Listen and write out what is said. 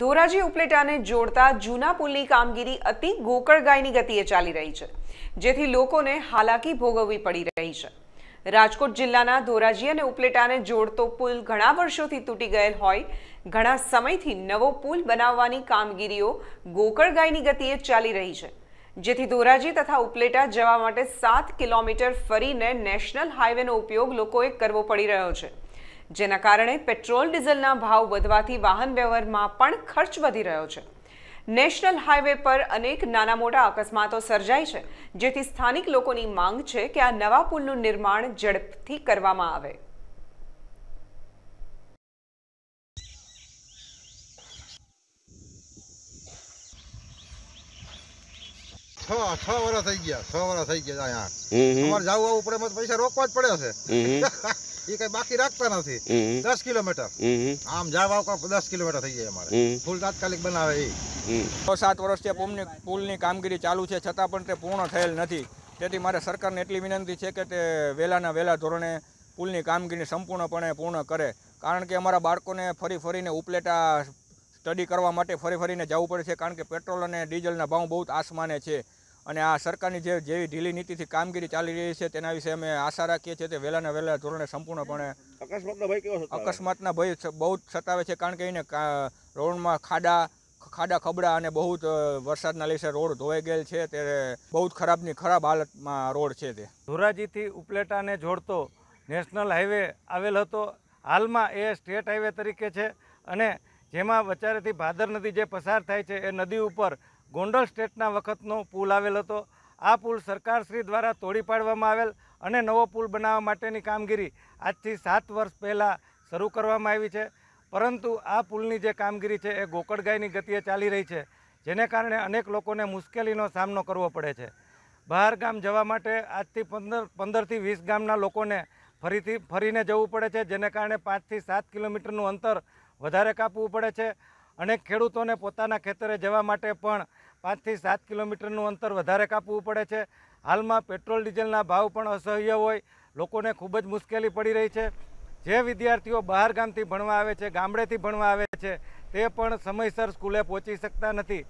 ધોરાજી ઉપલેટાને જોડતા જૂના પુલની કામગીરી અતિ ગોકળગાયની ગતિએ ચાલી રહી છે જેથી લોકોને હાલાકી ભોગવવી પડી રહી છે રાજકોટ જિલ્લાના ધોરાજી અને ઉપલેટાને જોડતો પુલ ઘણા વર્ષોથી તૂટી ગયેલ હોય ઘણા સમયથી નવો પુલ બનાવવાની કામગીરીઓ ગોકળગાયની ગતિએ ચાલી રહી છે જેથી ધોરાજી તથા ઉપલેટા જવા માટે સાત કિલોમીટર ફરીને નેશનલ હાઈવેનો ઉપયોગ લોકોએ કરવો પડી રહ્યો છે જેના કારણે પેટ્રોલ ડીઝલના ભાવ વધવાથી વાહન વ્યવહારમાં પણ ખર્ચ વધી રહ્યો છે નેશનલ હાઈવે પર અનેક નાના મોટા અકસ્માતો સર્જાય છે જેથી સ્થાનિક લોકોની માંગ છે કે આ નવા પુલનું નિર્માણ ઝડપથી કરવામાં આવે છ વર્ષ થઈ ગયા છ વર્ષ થઈ ગયા અહીંયા અમારે પડે પૈસા રોકવા જ પડે છે એ કઈ બાકી રાખતા નથી દસ કિલોમીટર આમ જવા દસ કિલોમીટર થઈ જાય અમારે ફૂલ તાત્કાલિક બનાવે એ છ સાત વર્ષથી પુલની પુલની કામગીરી ચાલુ છે છતાં પણ તે પૂર્ણ થયેલ નથી તેથી મારે સરકારને એટલી વિનંતી છે કે તે વહેલાના વહેલા ધોરણે પુલની કામગીરી સંપૂર્ણપણે પૂર્ણ કરે કારણ કે અમારા બાળકોને ફરી ફરીને ઉપલેટા સ્ટડી કરવા માટે ફરી ફરીને જવું પડે છે કારણ કે પેટ્રોલ અને ડીઝલના ભાવ બહુ આસમાને છે અને આ સરકારની જે જેવી ઢીલી નીતિથી કામગીરી ચાલી રહી છે તેના વિશે અમે આશા રાખીએ છીએ તે વહેલાના વહેલા ધોરણે સંપૂર્ણપણે અકસ્માતના ભય બહુ જ સતાવે છે કારણ કે એને રોડમાં ખાડા ખાડા ખબડા અને બહુ જ વરસાદના લીધે રોડ ધોવાઈ ગયેલ છે તે બહુ જ ખરાબની ખરાબ હાલતમાં રોડ છે તે ધોરાજીથી ઉપલેટાને જોડતો નેશનલ હાઈવે આવેલ હતો હાલમાં એ સ્ટેટ હાઈવે તરીકે છે અને જેમાં વચારેથી ભાદર નદી જે પસાર થાય છે એ નદી ઉપર ગોંડલ સ્ટેટના વખતનો પુલ આવેલ હતો આ પુલ સરકારશ્રી દ્વારા તોડી પાડવામાં આવેલ અને નવો પુલ બનાવવા માટેની કામગીરી આજથી સાત વર્ષ પહેલાં શરૂ કરવામાં આવી છે પરંતુ આ પુલની જે કામગીરી છે એ ગોકળગાયની ગતિએ ચાલી રહી છે જેને કારણે અનેક લોકોને મુશ્કેલીનો સામનો કરવો પડે છે બહાર ગામ જવા માટે આજથી પંદર પંદરથી વીસ ગામના લોકોને ફરીથી ફરીને જવું પડે છે જેને કારણે પાંચથી સાત કિલોમીટરનું અંતર વધારે કાપવું પડે છે અનેક ખેડૂતોને પોતાના ખેતરે જવા માટે પણ પાંચથી સાત કિલોમીટરનું અંતર વધારે કાપવું પડે છે હાલમાં પેટ્રોલ ડીઝલના ભાવ પણ અસહ્ય હોય લોકોને ખૂબ જ મુશ્કેલી પડી રહી છે જે વિદ્યાર્થીઓ બહાર ગામથી ભણવા આવે છે ગામડેથી ભણવા આવે છે તે પણ સમયસર સ્કૂલે પહોંચી શકતા નથી